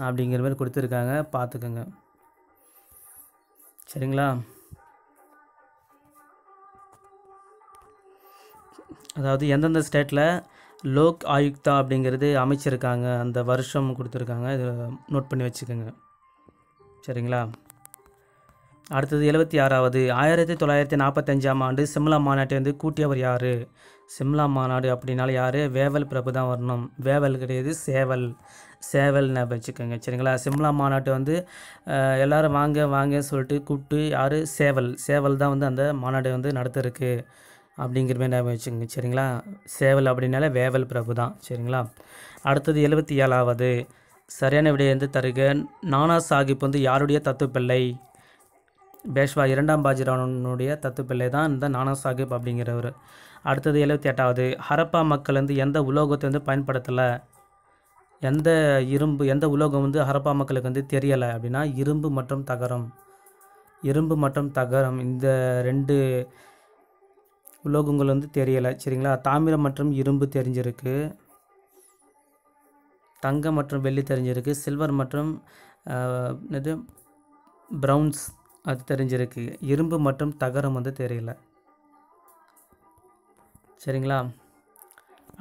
அப்படிங்கிற மாதிரி கொடுத்துருக்காங்க பார்த்துக்கோங்க சரிங்களா அதாவது எந்தெந்த ஸ்டேட்டில் லோக் ஆயுக்தா அப்படிங்கிறது அமைச்சிருக்காங்க அந்த வருஷம் கொடுத்துருக்காங்க இது நோட் பண்ணி வச்சுக்கோங்க சரிங்களா அடுத்தது எழுபத்தி ஆறாவது ஆயிரத்தி தொள்ளாயிரத்தி நாற்பத்தஞ்சாம் ஆண்டு சிம்லா மாநாட்டை வந்து கூட்டியவர் யார் சிம்லா மாநாடு அப்படின்னால யார் வேவல் பிரபு தான் வரணும் வேவல் கிடையாது சேவல் சேவல் வச்சுக்கோங்க சரிங்களா சிம்லா மாநாட்டை வந்து எல்லோரும் வாங்க வாங்க சொல்லிட்டு கூப்பிட்டு யார் சேவல் சேவல் தான் வந்து அந்த மாநாட்டை வந்து நடத்திருக்கு அப்படிங்கிற மாதிரி ஞாபகம் வச்சுங்க சரிங்களா சேவல் அப்படின்னாலே வேவல் பிரபு தான் சரிங்களா அடுத்தது எழுபத்தி ஏழாவது சரியான விடையை வந்து தருக நானா சாஹிப் வந்து யாருடைய தத்துப்பிள்ளை பிள்ளை பேஷ்வா இரண்டாம் பாஜிராவனுடைய தத்துப்பிள்ளை பிள்ளை தான் இந்த நானா சாஹிப் அப்படிங்கிறவர் அடுத்தது எழுபத்தி எட்டாவது ஹரப்பா மக்கள் வந்து எந்த உலோகத்தை வந்து பயன்படுத்தலை எந்த இரும்பு எந்த உலோகம் வந்து ஹரப்பா மக்களுக்கு வந்து தெரியலை அப்படின்னா இரும்பு மற்றும் தகரம் இரும்பு மற்றும் தகரம் இந்த ரெண்டு உலோகங்கள் வந்து தெரியலை சரிங்களா தாமிரம் மற்றும் இரும்பு தெரிஞ்சிருக்கு தங்கம் மற்றும் வெள்ளி தெரிஞ்சிருக்கு சில்வர் மற்றும் இது ப்ரௌன்ஸ் அது தெரிஞ்சிருக்கு இரும்பு மற்றும் தகரம் வந்து தெரியல சரிங்களா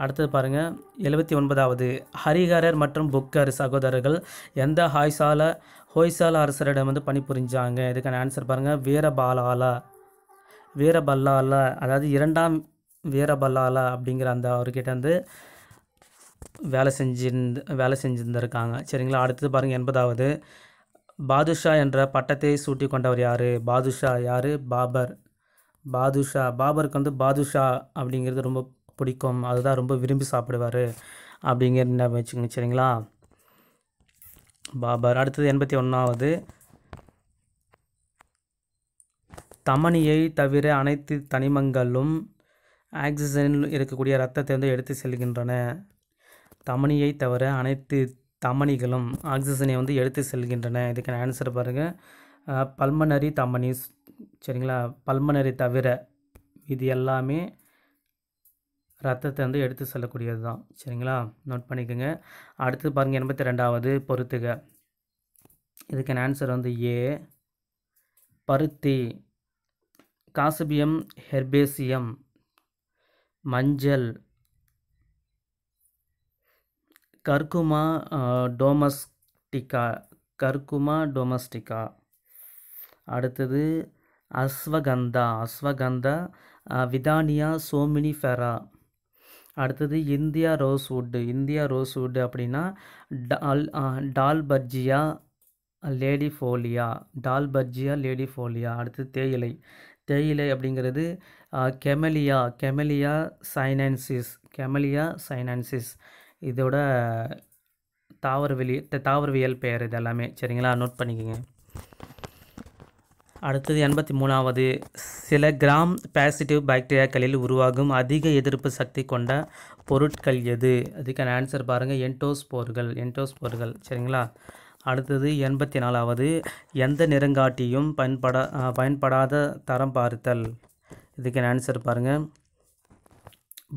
அடுத்தது பாருங்கள் எழுபத்தி ஒன்பதாவது ஹரிஹரர் மற்றும் புக்கர் சகோதரர்கள் எந்த ஹாய்சால ஹோய்சால அரசரிடம் வந்து பணிபுரிஞ்சாங்க இதுக்கான ஆன்சர் பாருங்கள் வீரபாலாலா வீரபல்லால அதாவது இரண்டாம் வீரபல்லால அப்படிங்கிற அந்த அவர்கிட்ட வந்து வேலை செஞ்சிருந்து வேலை செஞ்சுருந்துருக்காங்க சரிங்களா அடுத்தது பாருங்கள் எண்பதாவது பாதுஷா என்ற பட்டத்தை சூட்டி கொண்டவர் யார் பாதுஷா யார் பாபர் பாதுஷா பாபருக்கு வந்து பாதுஷா அப்படிங்கிறது ரொம்ப பிடிக்கும் அதுதான் ரொம்ப விரும்பி சாப்பிடுவார் அப்படிங்கிற வச்சுக்கோங்க சரிங்களா பாபர் அடுத்தது எண்பத்தி ஒன்றாவது தமனியை தவிர அனைத்து தனிமங்களும் ஆக்சிஜனில் இருக்கக்கூடிய ரத்தத்தை வந்து எடுத்து செல்கின்றன தமனியை தவிர அனைத்து தமனிகளும் ஆக்சிஜனை வந்து எடுத்து செல்கின்றன இதுக்கான ஆன்சர் பாருங்கள் பல்மனரி தமனி சரிங்களா பல்மனரி தவிர இது எல்லாமே ரத்தத்தை வந்து எடுத்து செல்லக்கூடியது தான் சரிங்களா நோட் பண்ணிக்கோங்க அடுத்து பாருங்கள் எண்பத்தி ரெண்டாவது பொருத்துக இதுக்கான ஆன்சர் வந்து ஏ பருத்தி காசபியம் ஹெர்பேசியம் மஞ்சள் கர்க்குமா டோமஸ்டிகா கர்க்குமா டொமஸ்டிகா அடுத்தது அஸ்வகந்தா அஸ்வகந்தா விதானியா சோமினி ஃபெரா அடுத்தது India wood India rosewood அப்படின்னா டால் Dalbergia latifolia Dalbergia latifolia அடுத்தது தேயிலை தேயிலை அப்படிங்கிறது கெமலியா கெமலியா சைனான்சிஸ் கெமலியா சைனான்சிஸ் இதோட தாவரவியல் தாவரவியல் பெயர் இது எல்லாமே சரிங்களா நோட் பண்ணிக்கோங்க அடுத்தது எண்பத்தி மூணாவது சில கிராம் பாசிட்டிவ் பாக்டீரியாக்களில் உருவாகும் அதிக எதிர்ப்பு சக்தி கொண்ட பொருட்கள் எது அதுக்கான ஆன்சர் பாருங்கள் என்டோஸ்போர்கள் என்டோஸ்போர்கள் சரிங்களா அடுத்தது எண்பத்தி நாலாவது எந்த நிறங்காட்டியும் பயன்படா பயன்படாத தரம் பார்த்தல் இதுக்கு என்ன ஆன்சர் பாருங்கள்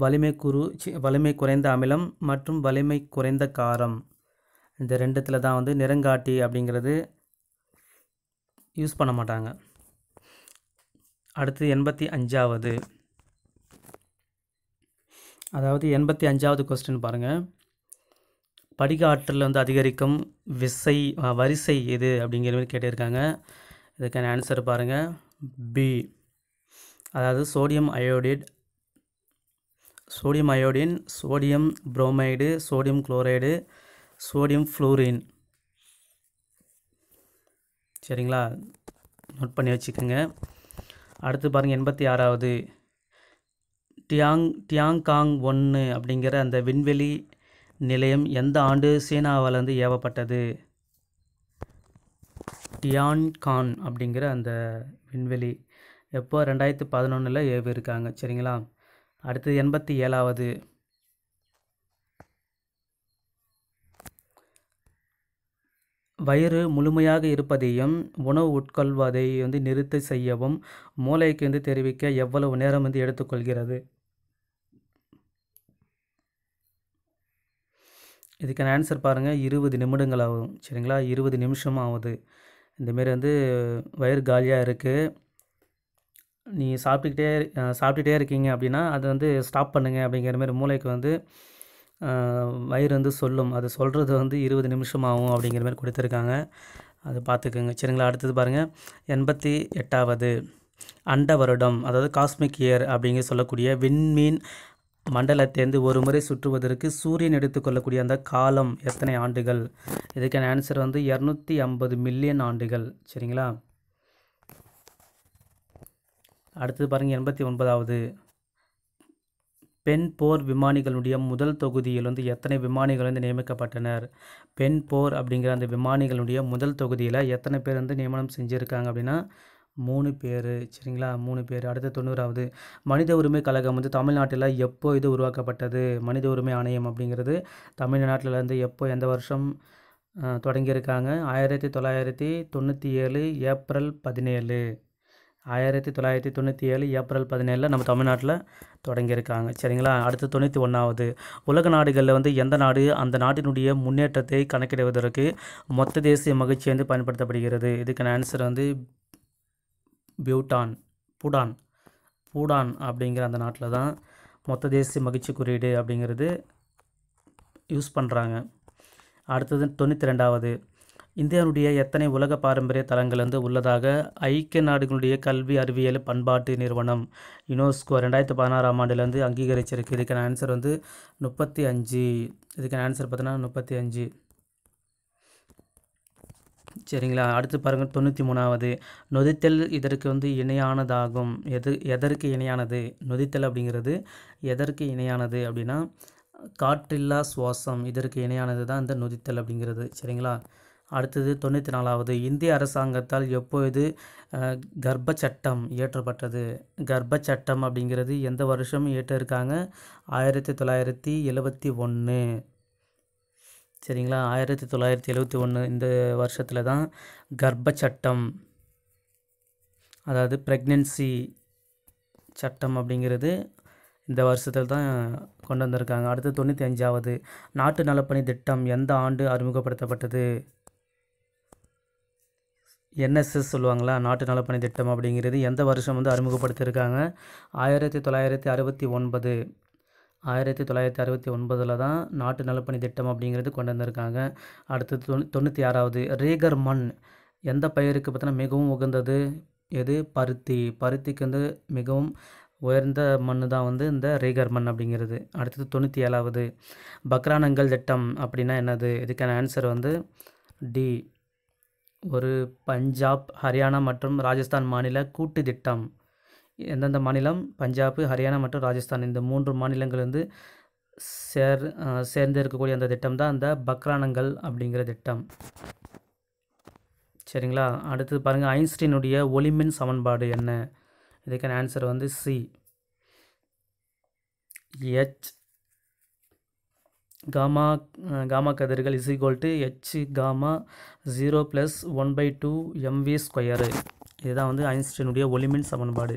வலிமை குறு வலிமை குறைந்த அமிலம் மற்றும் வலிமை குறைந்த காரம் இந்த ரெண்டுத்தில் தான் வந்து நிறங்காட்டி அப்படிங்கிறது யூஸ் பண்ண மாட்டாங்க அடுத்து எண்பத்தி அஞ்சாவது அதாவது எண்பத்தி அஞ்சாவது கொஸ்டின் பாருங்கள் படிக ஆற்றல் வந்து அதிகரிக்கும் விசை வரிசை எது அப்படிங்கிற மாதிரி கேட்டிருக்காங்க இதுக்கான ஆன்சர் பாருங்கள் பி அதாவது sodium iodide sodium iodine sodium bromide sodium chloride sodium fluorine சரிங்களா நோட் பண்ணி வச்சுக்கோங்க அடுத்து பாருங்கள் எண்பத்தி ஆறாவது டியாங் டியாங்காங் ஒன்று அப்படிங்கிற அந்த விண்வெளி நிலையம் எந்த ஆண்டு சீனாவிலேருந்து ஏவப்பட்டது டியான் கான் அப்படிங்கிற அந்த விண்வெளி எப்போ ரெண்டாயிரத்து பதினொன்றில் ஏவியிருக்காங்க சரிங்களா அடுத்தது எண்பத்தி ஏழாவது வயிறு முழுமையாக இருப்பதையும் உணவு உட்கொள்வதை வந்து நிறுத்தி செய்யவும் மூளைக்கு வந்து தெரிவிக்க எவ்வளவு நேரம் வந்து எடுத்துக்கொள்கிறது இதுக்கான ஆன்சர் பாருங்கள் இருபது நிமிடங்கள் ஆகும் சரிங்களா இருபது நிமிஷம் ஆகுது இந்தமாரி வந்து வயிறு காலியாக இருக்குது நீ சாப்பிட்டுக்கிட்டே சாப்பிட்டுட்டே இருக்கீங்க அப்படின்னா அதை வந்து ஸ்டாப் பண்ணுங்கள் அப்படிங்கிற மாதிரி மூளைக்கு வந்து வயிறு வந்து சொல்லும் அது சொல்கிறது வந்து இருபது நிமிஷம் ஆகும் அப்படிங்கிற மாதிரி கொடுத்துருக்காங்க அது பார்த்துக்குங்க சரிங்களா அடுத்தது பாருங்கள் எண்பத்தி எட்டாவது அண்ட வருடம் அதாவது காஸ்மிக் இயர் அப்படிங்க சொல்லக்கூடிய விண்மீன் மண்டலத்தேர்ந்து ஒரு முறை சுற்றுவதற்கு சூரியன் எடுத்துக்கொள்ளக்கூடிய அந்த காலம் எத்தனை ஆண்டுகள் இதுக்கான ஆன்சர் வந்து இரநூத்தி ஐம்பது மில்லியன் ஆண்டுகள் சரிங்களா அடுத்தது பாருங்கள் எண்பத்தி ஒன்பதாவது பெண் போர் விமானிகளுடைய முதல் தொகுதியில் வந்து எத்தனை விமானிகள் வந்து நியமிக்கப்பட்டனர் பெண் போர் அப்படிங்கிற அந்த விமானிகளுடைய முதல் தொகுதியில் எத்தனை பேர் வந்து நியமனம் செஞ்சுருக்காங்க அப்படின்னா மூணு பேர் சரிங்களா மூணு பேர் அடுத்த தொண்ணூறாவது மனித உரிமை கழகம் வந்து தமிழ்நாட்டில் எப்போ இது உருவாக்கப்பட்டது மனித உரிமை ஆணையம் அப்படிங்கிறது தமிழ்நாட்டில் இருந்து எப்போ எந்த வருஷம் தொடங்கியிருக்காங்க ஆயிரத்தி தொள்ளாயிரத்தி தொண்ணூற்றி ஏழு ஏப்ரல் பதினேழு ஆயிரத்தி தொள்ளாயிரத்தி தொண்ணூற்றி ஏழு ஏப்ரல் பதினேழில் நம்ம தமிழ்நாட்டில் தொடங்கியிருக்காங்க சரிங்களா அடுத்து தொண்ணூற்றி ஒன்றாவது உலக நாடுகளில் வந்து எந்த நாடு அந்த நாட்டினுடைய முன்னேற்றத்தை கணக்கிடுவதற்கு மொத்த தேசிய மகிழ்ச்சி வந்து பயன்படுத்தப்படுகிறது இதுக்கான ஆன்சர் வந்து பியூட்டான் பூடான் பூடான் அப்படிங்கிற அந்த நாட்டில் தான் மொத்த தேசிய மகிழ்ச்சி குறியீடு அப்படிங்கிறது யூஸ் பண்ணுறாங்க அடுத்தது தொண்ணூற்றி ரெண்டாவது இந்தியாவுடைய எத்தனை உலக பாரம்பரிய தலங்கள் வந்து உள்ளதாக ஐக்கிய நாடுகளுடைய கல்வி அறிவியல் பண்பாட்டு நிறுவனம் யுனோஸ்கோ ரெண்டாயிரத்து பதினாறாம் ஆண்டுலேருந்து அங்கீகரிச்சிருக்கு இதுக்கான ஆன்சர் வந்து முப்பத்தி அஞ்சு இதுக்கான ஆன்சர் பார்த்தீங்கன்னா முப்பத்தி அஞ்சு சரிங்களா அடுத்து பாருங்கள் தொண்ணூற்றி மூணாவது நொதித்தல் இதற்கு வந்து இணையானதாகும் எது எதற்கு இணையானது நொதித்தல் அப்படிங்கிறது எதற்கு இணையானது அப்படின்னா காற்றில்லா சுவாசம் இதற்கு இணையானது தான் இந்த நொதித்தல் அப்படிங்கிறது சரிங்களா அடுத்தது தொண்ணூற்றி நாலாவது இந்திய அரசாங்கத்தால் எப்பொழுது கர்ப்ப சட்டம் இயற்றப்பட்டது கர்ப்ப சட்டம் அப்படிங்கிறது எந்த வருஷம் ஏற்றிருக்காங்க ஆயிரத்தி தொள்ளாயிரத்தி எழுபத்தி ஒன்று சரிங்களா ஆயிரத்தி தொள்ளாயிரத்தி எழுபத்தி ஒன்று இந்த வருஷத்தில் தான் கர்ப்பச்சட்டம் அதாவது ப்ரெக்னென்சி சட்டம் அப்படிங்கிறது இந்த வருஷத்தில் தான் கொண்டு வந்திருக்காங்க அடுத்து தொண்ணூற்றி அஞ்சாவது நாட்டு நலப்பணி திட்டம் எந்த ஆண்டு அறிமுகப்படுத்தப்பட்டது என்எஸ்எஸ் சொல்லுவாங்களா நாட்டு நலப்பணி திட்டம் அப்படிங்கிறது எந்த வருஷம் வந்து அறிமுகப்படுத்தியிருக்காங்க ஆயிரத்தி தொள்ளாயிரத்தி அறுபத்தி ஒன்பது ஆயிரத்தி தொள்ளாயிரத்தி அறுபத்தி ஒன்பதில் தான் நாட்டு நலப்பணி திட்டம் அப்படிங்கிறது கொண்டு வந்திருக்காங்க அடுத்து தொண்ணூ தொண்ணூற்றி ஆறாவது ரேகர் மண் எந்த பயிருக்கு பார்த்தீங்கன்னா மிகவும் உகந்தது எது பருத்தி பருத்திக்கு வந்து மிகவும் உயர்ந்த மண் தான் வந்து இந்த ரேகர் மண் அப்படிங்கிறது அடுத்தது தொண்ணூற்றி ஏழாவது பக்ரானங்கள் திட்டம் அப்படின்னா என்னது இதுக்கான ஆன்சர் வந்து டி ஒரு பஞ்சாப் ஹரியானா மற்றும் ராஜஸ்தான் மாநில கூட்டு திட்டம் எந்தெந்த மாநிலம் பஞ்சாப் ஹரியானா மற்றும் ராஜஸ்தான் இந்த மூன்று மாநிலங்கள் வந்து சேர் சேர்ந்து இருக்கக்கூடிய அந்த திட்டம் தான் அந்த பக்ரானங்கள் அப்படிங்கிற திட்டம் சரிங்களா அடுத்து பாருங்கள் ஐன்ஸ்டீனுடைய ஒளிமின் சமன்பாடு என்ன இதுக்கான ஆன்சர் வந்து சி ஹெச் காமா காமா கதிர்கள் is equal to H gamma zero plus one by two MV square இதுதான் வந்து ஐன்ஸ்டீனுடைய ஒளிமின் சமன்பாடு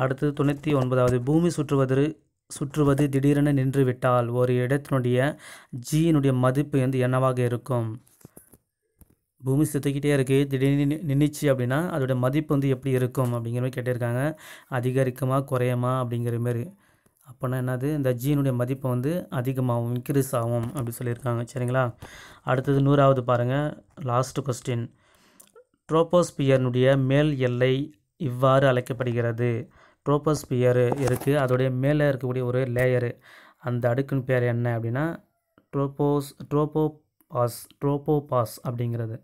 அடுத்தது தொண்ணூற்றி ஒன்பதாவது பூமி சுற்றுவது சுற்றுவது திடீரென நின்றுவிட்டால் ஒரு இடத்தினுடைய ஜியினுடைய மதிப்பு வந்து என்னவாக இருக்கும் பூமி சுற்றிக்கிட்டே இருக்குது திடீர்னு நின்றுச்சு அப்படின்னா அதோடய மதிப்பு வந்து எப்படி இருக்கும் அப்படிங்கிற மாதிரி கேட்டிருக்காங்க அதிகரிக்குமா குறையுமா அப்படிங்கிற மாதிரி அப்போனா என்னது இந்த ஜீனுடைய மதிப்பு வந்து அதிகமாகும் இன்க்ரீஸ் ஆகும் அப்படின்னு சொல்லியிருக்காங்க சரிங்களா அடுத்தது நூறாவது பாருங்கள் லாஸ்ட் கொஸ்டின் ட்ரோபோஸ்பியர்னுடைய மேல் எல்லை இவ்வாறு அழைக்கப்படுகிறது ட்ரோபோஸ்பியர் இருக்குது அதோடைய மேலே இருக்கக்கூடிய ஒரு லேயரு அந்த அடுக்குன்னு பேர் என்ன அப்படின்னா ட்ரோபோஸ் ட்ரோபோ பாஸ் ட்ரோபோ பாஸ் அப்படிங்கிறது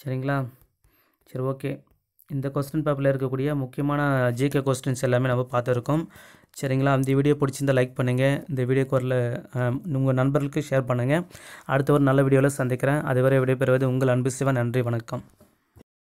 சரிங்களா சரி ஓகே இந்த கொஸ்டின் பேப்பரில் இருக்கக்கூடிய முக்கியமான ஜிகே கொஸ்டின்ஸ் எல்லாமே நம்ம பார்த்துருக்கோம் சரிங்களா அந்த வீடியோ பிடிச்சிருந்தால் லைக் பண்ணுங்கள் இந்த வீடியோ கோரில் உங்கள் நண்பர்களுக்கு ஷேர் பண்ணுங்கள் அடுத்த ஒரு நல்ல வீடியோவில் சந்திக்கிறேன் அதுவரை விடைபெறுவது உங்கள் அன்பு சிவன் நன்றி வணக்கம்